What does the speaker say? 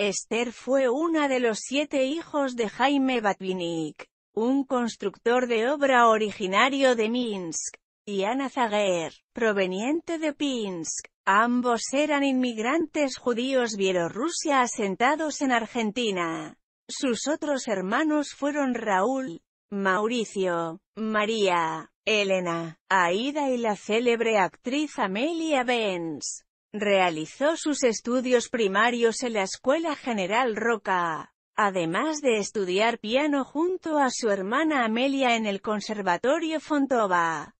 Esther fue una de los siete hijos de Jaime Batvinik, un constructor de obra originario de Minsk, y Ana Zager, proveniente de Pinsk. Ambos eran inmigrantes judíos Bielorrusia asentados en Argentina. Sus otros hermanos fueron Raúl, Mauricio, María, Elena, Aida y la célebre actriz Amelia Benz. Realizó sus estudios primarios en la Escuela General Roca, además de estudiar piano junto a su hermana Amelia en el Conservatorio Fontova.